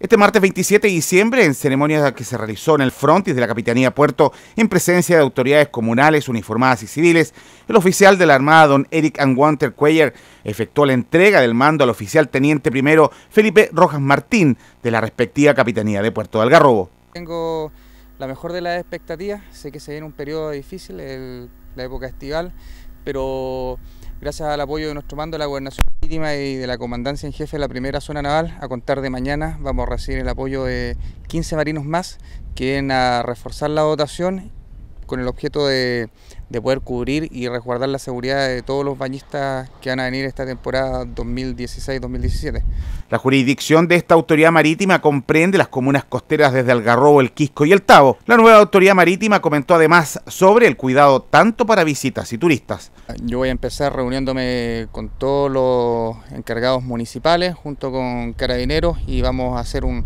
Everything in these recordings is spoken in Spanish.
Este martes 27 de diciembre, en ceremonia que se realizó en el frontis de la Capitanía Puerto, en presencia de autoridades comunales, uniformadas y civiles, el oficial de la Armada, don Eric Anwanter Cuellar, efectuó la entrega del mando al oficial teniente primero Felipe Rojas Martín, de la respectiva Capitanía de Puerto de Algarrobo. Tengo la mejor de las expectativas, sé que se viene un periodo difícil, la época estival, pero gracias al apoyo de nuestro mando de la Gobernación Marítima y de la Comandancia en Jefe de la Primera Zona Naval, a contar de mañana vamos a recibir el apoyo de 15 marinos más que vienen a reforzar la dotación con el objeto de, poder cubrir y resguardar la seguridad de todos los bañistas que van a venir esta temporada 2016-2017. La jurisdicción de esta autoridad marítima comprende las comunas costeras desde Algarrobo, el Quisco y el Tavo. La nueva autoridad marítima comentó además sobre el cuidado tanto para visitas y turistas. Yo voy a empezar reuniéndome con todos los encargados municipales junto con carabineros y vamos a hacer un,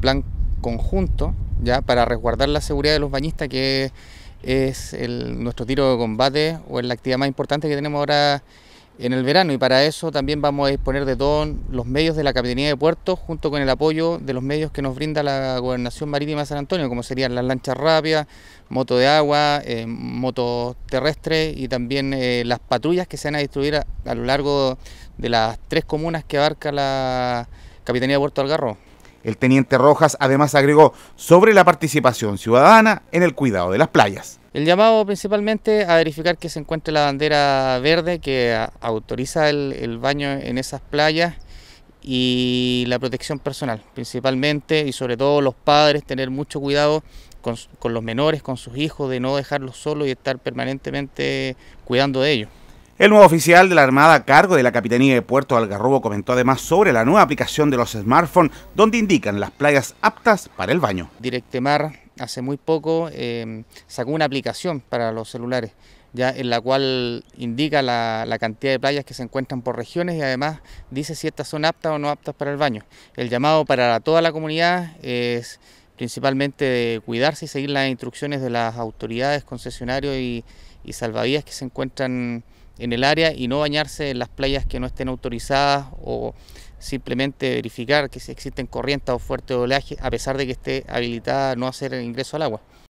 plan conjunto ya para resguardar la seguridad de los bañistas que es el, nuestro tiro de combate o es la actividad más importante que tenemos ahora en el verano y para eso también vamos a disponer de todos los medios de la Capitanía de Puerto junto con el apoyo de los medios que nos brinda la Gobernación Marítima de San Antonio, como serían las lanchas rápidas, moto de agua, moto eh, motos terrestres y también eh, las patrullas que se van a distribuir a, lo largo de las tres comunas que abarca la Capitanía de Puerto Algarro. El teniente Rojas además agregó sobre la participación ciudadana en el cuidado de las playas. El llamado principalmente a verificar que se encuentre la bandera verde que autoriza el, baño en esas playas y la protección personal, principalmente y sobre todo los padres tener mucho cuidado con, con los menores, con sus hijos, de no dejarlos solos y estar permanentemente cuidando de ellos. El nuevo oficial de la Armada a cargo de la Capitanía de Puerto Algarrobo comentó además sobre la nueva aplicación de los smartphones donde indican las playas aptas para el baño. Directemar hace muy poco eh, sacó una aplicación para los celulares ya en la cual indica la, cantidad de playas que se encuentran por regiones y además dice si estas son aptas o no aptas para el baño. El llamado para toda la comunidad es principalmente cuidarse y seguir las instrucciones de las autoridades, concesionarios y, y salvavidas que se encuentran en el área y no bañarse en las playas que no estén autorizadas o simplemente verificar que si existen corrientes o fuerte oleaje, a pesar de que esté habilitada no hacer el ingreso al agua.